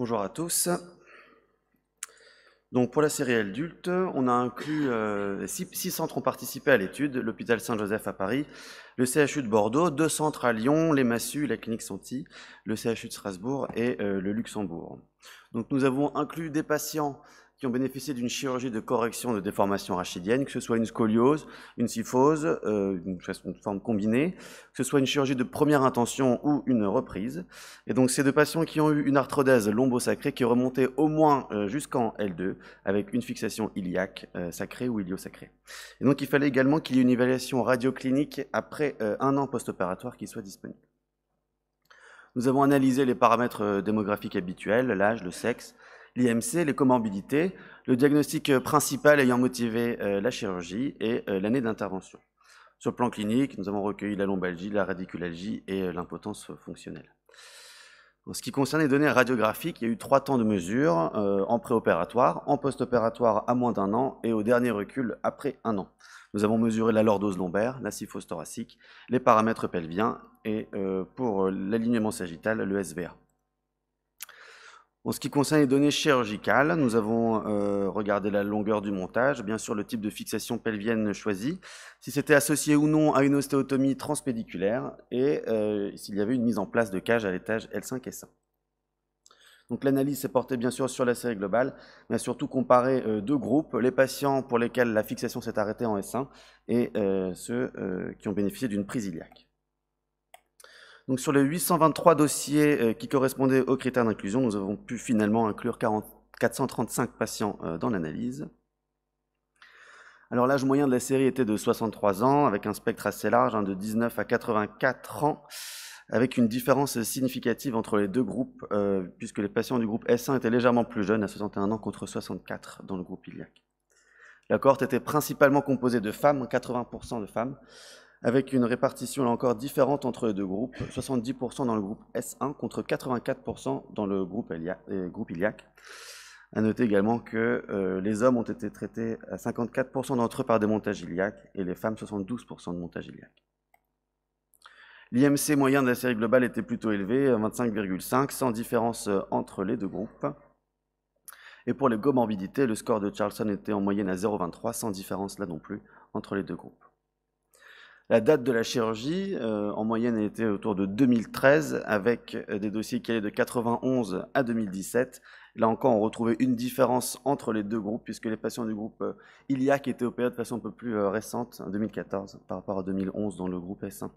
Bonjour à tous. Donc pour la série adulte, on a inclus euh, six, centres ont participé à l'étude, l'hôpital Saint-Joseph à Paris, le CHU de Bordeaux, deux centres à Lyon, les Massues, la clinique Santi, le CHU de Strasbourg et euh, le Luxembourg. Donc nous avons inclus des patients qui ont bénéficié d'une chirurgie de correction de déformation rachidienne, que ce soit une scoliose, une syphose, euh, une, forme combinée, que ce soit une chirurgie de première intention ou une reprise. Et donc, c'est deux patients qui ont eu une arthrodèse lombo-sacrée qui remontait au moins euh, jusqu'en L2, avec une fixation iliaque euh, sacrée ou iliosacrée. Et donc, il fallait également qu'il y ait une évaluation radioclinique après un an post-opératoire qui soit disponible. Nous avons analysé les paramètres démographiques habituels, l'âge, le sexe, l'IMC, les comorbidités, le diagnostic euh, principal ayant motivé euh, la chirurgie et euh, l'année d'intervention. Sur le plan clinique, nous avons recueilli la lombalgie, la radiculalgie et l'impotence fonctionnelle. En ce qui concerne les données radiographiques, il y a eu trois temps de mesure en préopératoire, en postopératoire à moins d'un an et au dernier recul après un an. Nous avons mesuré la lordose lombaire, la syphose thoracique, les paramètres pelviens et pour l'alignement sagittal, le SVA. En ce qui concerne les données chirurgicales, nous avons euh, regardé la longueur du montage, bien sûr le type de fixation pelvienne choisie, si c'était associé ou non à une ostéotomie transpédiculaire et euh, s'il y avait une mise en place de cage à l'étage L5 s 1 Donc l'analyse s'est portée bien sûr sur la série globale, mais a surtout comparé euh, deux groupes, les patients pour lesquels la fixation s'est arrêtée en S1 et ceux qui ont bénéficié d'une prise iliaque. Donc sur les 823 dossiers euh, qui correspondaient aux critères d'inclusion, nous avons pu finalement inclure 435 patients euh, dans l'analyse. Alors l'âge moyen de la série était de 63 ans, avec un spectre assez large, hein, de 19 à 84 ans, avec une différence significative entre les deux groupes, euh, puisque les patients du groupe S1 étaient légèrement plus jeunes, à 61 ans contre 64 dans le groupe Iliac. La cohorte était principalement composée de femmes, 80% de femmes, avec une répartition encore différente entre les deux groupes, 70% dans le groupe S1 contre 84% dans le groupe, euh, iliaque. À noter également que euh, les hommes ont été traités à 54% d'entre eux par des montages iliaques et les femmes 72% de montages iliaques. L'IMC moyen de la série globale était plutôt élevé, 25,5, sans différence euh, entre les deux groupes. Et pour les gomorbidités, le score de Charlson était en moyenne à 0,23, sans différence là non plus entre les deux groupes. La date de la chirurgie, euh, en moyenne, était autour de 2013, avec euh, des dossiers qui allaient de 91 à 2017. Là encore, on retrouvait une différence entre les deux groupes, puisque les patients du groupe euh, Iliac étaient opérés de façon un peu plus récente, en 2014, par rapport à 2011 dans le groupe S1.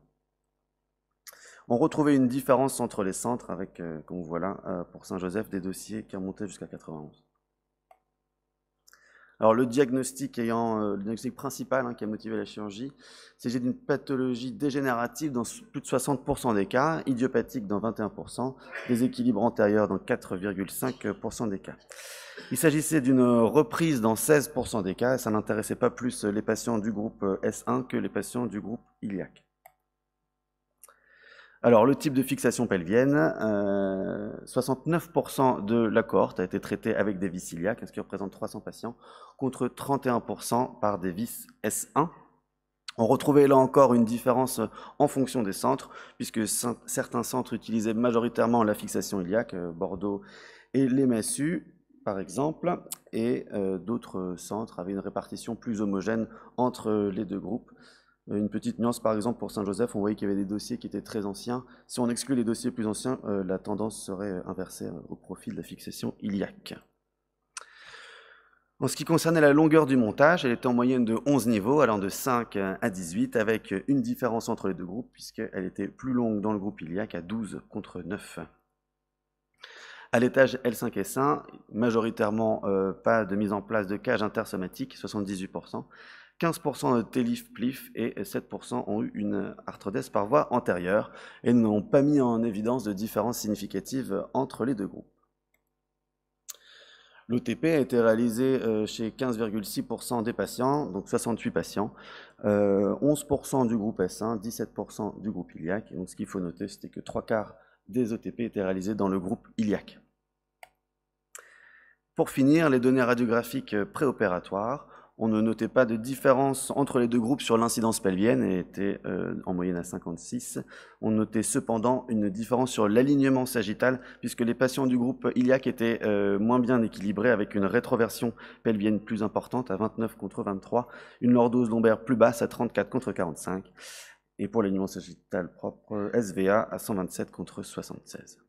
On retrouvait une différence entre les centres, avec, comme vous voilà, pour Saint-Joseph, des dossiers qui remontaient jusqu'à 91. Alors le diagnostic ayant euh, le diagnostic principal hein, qui a motivé la chirurgie, c'est s'agit d'une pathologie dégénérative dans plus de 60% des cas, idiopathique dans 21%, déséquilibre antérieur dans 4,5% des cas. Il s'agissait d'une reprise dans 16% des cas, et ça n'intéressait pas plus les patients du groupe euh, S1 que les patients du groupe iliaque. Alors, le type de fixation pelvienne, 69% euh, de la cohorte a été traitée avec des vis iliaques, ce qui représente 300 patients, contre 31% par des vis S1. On retrouvait là encore une différence en fonction des centres, puisque certains centres utilisaient majoritairement la fixation iliaque, euh, Bordeaux et les par exemple, et euh, d'autres centres avaient une répartition plus homogène entre les deux groupes, euh, une petite nuance, par exemple, pour Saint-Joseph, on voyait qu'il y avait des dossiers qui étaient très anciens. Si on exclut les dossiers plus anciens, euh, la tendance serait inversée euh, au profit de la fixation iliaque. En ce qui concernait la longueur du montage, elle était en moyenne de 11 niveaux, allant de 5 à 18, avec une différence entre les deux groupes, puisqu'elle était plus longue dans le groupe iliaque à 12 contre 9. À l'étage L5 S1, majoritairement pas de mise en place de cage intersomatique, 78%. 15% de TELIF plif et 7% ont eu une arthrodèse par voie antérieure et n'ont pas mis en évidence de différences significatives entre les deux groupes. L'OTP a été réalisé euh, chez 15,6% des patients, donc 68 patients, 11% euh, du groupe S1, 17% du groupe iliaque. donc ce qu'il faut noter, c'était que trois quarts des OTP étaient réalisés dans le groupe iliaque. Pour finir, les données radiographiques euh, préopératoires on ne notait pas de différence entre les deux groupes sur l'incidence pelvienne et était euh, en moyenne à 56. On notait cependant une différence sur l'alignement sagittal puisque les patients du groupe iliaque étaient euh, moins bien équilibrés avec une rétroversion pelvienne plus importante à 29 contre 23, une lordose lombaire plus basse à 34 contre 45 et pour l'alignement sagittal propre SVA à 127 contre 76.